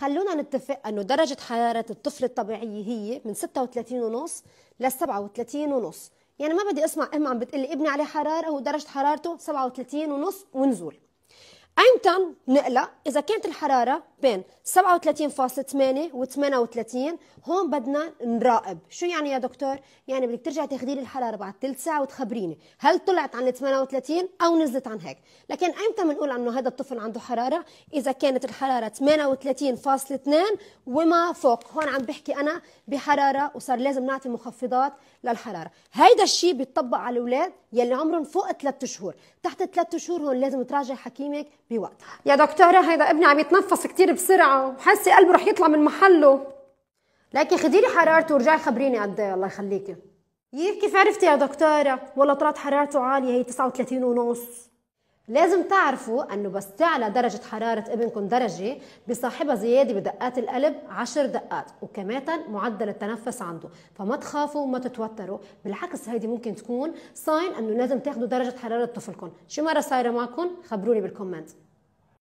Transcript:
خلونا نتفق انه درجه حراره الطفل الطبيعيه هي من 36 ونص ل 37 ونص يعني ما بدي اسمع ام إيه عم بتقلي ابني عليه حراره ودرجه حرارته 37 ونص ونزول ايمتى نقلق اذا كانت الحراره بين 37.8 و 38 هون بدنا نراقب شو يعني يا دكتور يعني بدك ترجعي تاخذي لي الحراره بعد ثلث ساعه وتخبريني هل طلعت عن 38 او نزلت عن هيك لكن ايمتى بنقول انه هذا الطفل عنده حراره اذا كانت الحراره 38.2 وما فوق هون عم بحكي انا بحراره وصار لازم نعطي مخفضات للحراره هيدا الشيء بيطبق على الاولاد يلي عمرهم فوق 3 شهور تحت 3 شهور هون لازم تراجع حكيمك بوقتها يا دكتورة هيدا ابني عم يتنفس كتير بسرعة وحاسة قلبه رح يطلع من محله لكن خدي لي حرارته ورجعي خبريني قد ايه الله يخليكي يي كيف عرفتي يا دكتورة؟ والله طلعت حرارته عالية هي 39 ونص لازم تعرفوا انه بس تعلى درجة حرارة ابنكم درجة بصاحبها زيادة بدقات القلب 10 دقات وكمان معدل التنفس عنده، فما تخافوا وما تتوتروا، بالعكس هيدي ممكن تكون ساين انه لازم تاخذوا درجة حرارة طفلكم، شو مرة صايرة معكم؟ خبروني بالكومنت.